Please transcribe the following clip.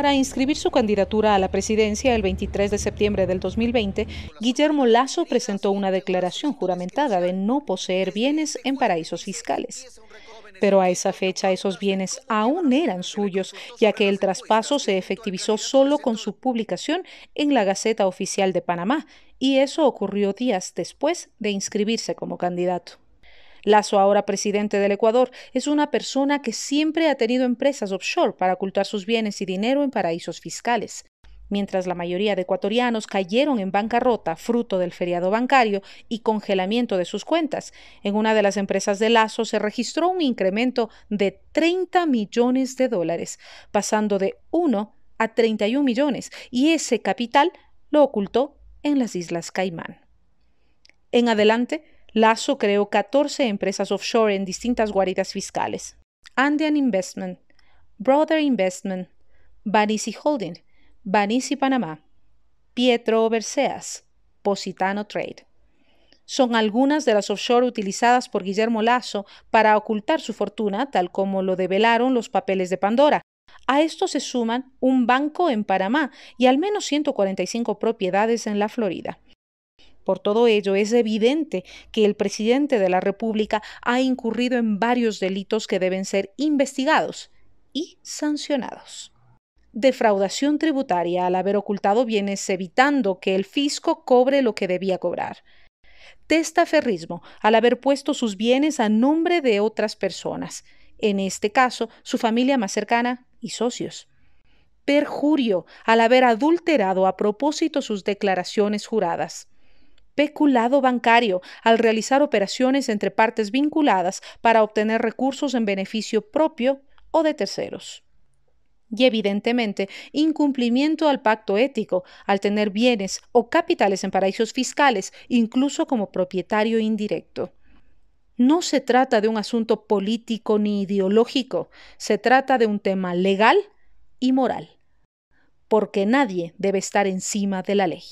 Para inscribir su candidatura a la presidencia el 23 de septiembre del 2020, Guillermo Lazo presentó una declaración juramentada de no poseer bienes en paraísos fiscales. Pero a esa fecha esos bienes aún eran suyos, ya que el traspaso se efectivizó solo con su publicación en la Gaceta Oficial de Panamá, y eso ocurrió días después de inscribirse como candidato. Lazo, ahora presidente del Ecuador, es una persona que siempre ha tenido empresas offshore para ocultar sus bienes y dinero en paraísos fiscales. Mientras la mayoría de ecuatorianos cayeron en bancarrota fruto del feriado bancario y congelamiento de sus cuentas, en una de las empresas de Lazo se registró un incremento de 30 millones de dólares, pasando de 1 a 31 millones, y ese capital lo ocultó en las Islas Caimán. En adelante, Lazo creó 14 empresas offshore en distintas guaridas fiscales. Andean Investment, Brother Investment, Banisi Holding, Banisi Panamá, Pietro Overseas, Positano Trade. Son algunas de las offshore utilizadas por Guillermo Lazo para ocultar su fortuna, tal como lo develaron los papeles de Pandora. A esto se suman un banco en Panamá y al menos 145 propiedades en la Florida. Por todo ello, es evidente que el presidente de la República ha incurrido en varios delitos que deben ser investigados y sancionados defraudación tributaria al haber ocultado bienes evitando que el fisco cobre lo que debía cobrar. Testaferrismo al haber puesto sus bienes a nombre de otras personas, en este caso su familia más cercana y socios. Perjurio al haber adulterado a propósito sus declaraciones juradas peculado bancario al realizar operaciones entre partes vinculadas para obtener recursos en beneficio propio o de terceros. Y evidentemente, incumplimiento al pacto ético al tener bienes o capitales en paraísos fiscales, incluso como propietario indirecto. No se trata de un asunto político ni ideológico, se trata de un tema legal y moral, porque nadie debe estar encima de la ley.